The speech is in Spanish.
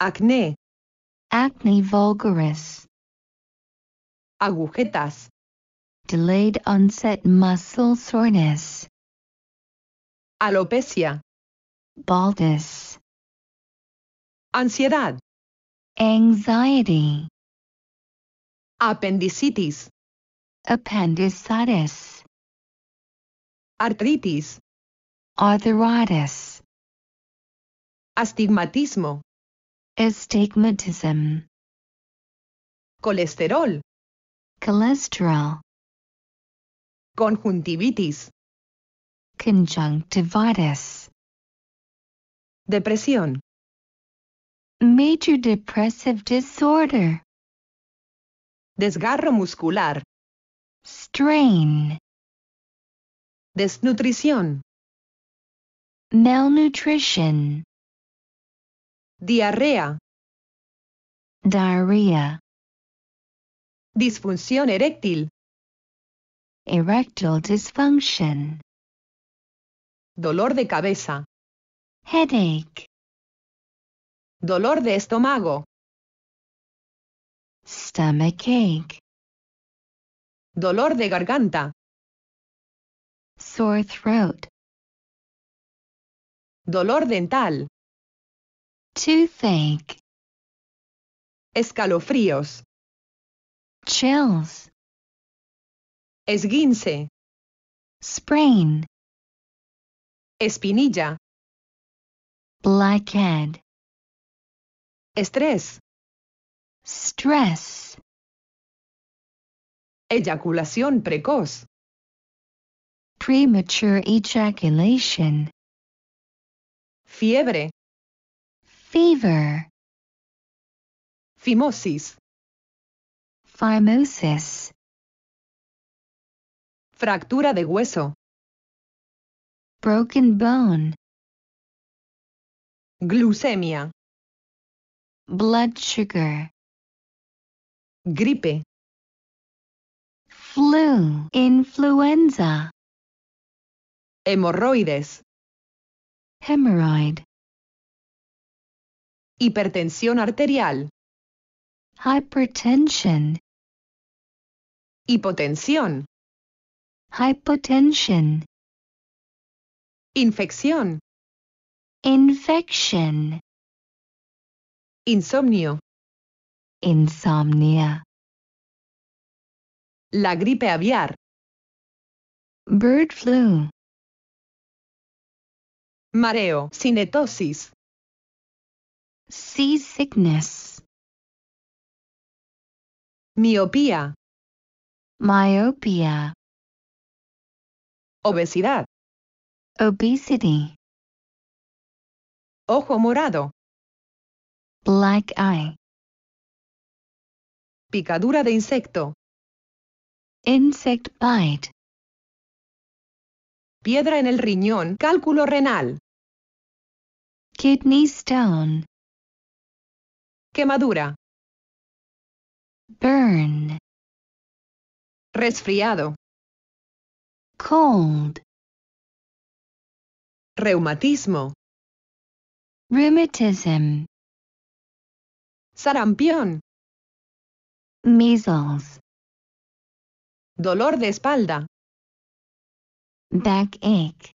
acné, acne vulgaris, agujetas, delayed onset muscle soreness, alopecia, baldness, ansiedad, anxiety, appendicitis, appendicitis, Artritis, arthritis, astigmatismo, Astigmatism. Colesterol. Cholesterol. Conjuntivitis. Conjunctivitis. Depresión. Major depressive disorder. Desgarro muscular. Strain. Desnutrición. Malnutrition. Diarrea. Diarrhea. Disfunción eréctil. Erectile dysfunction. Dolor de cabeza. Headache. Dolor de estómago. Stomach ache. Dolor de garganta. Sore throat. Dolor dental. Toothache. Escalofríos. Chills. Esguince. Sprain. Espinilla. Blackhead. Estrés. Stress. Eyaculación precoz. Premature ejaculation. Fiebre. Fever. Fimosis. Phimosis. Fractura de hueso. Broken bone. Glucemia. Blood sugar. Gripe. Flu. Influenza. Hemorroides. Hemorrhoid. Hipertensión arterial. Hypertension. Hipotensión. Hypotension. Infección. Infection. Insomnio. Insomnia. La gripe aviar. Bird flu. Mareo, cinetosis seasickness, miopía, myopia, obesidad, obesity, ojo morado, black eye, picadura de insecto, insect bite, piedra en el riñón, cálculo renal, kidney stone, Quemadura. Burn. Resfriado. Cold. Reumatismo. Rheumatism. Sarampión. Measles. Dolor de espalda. Backache.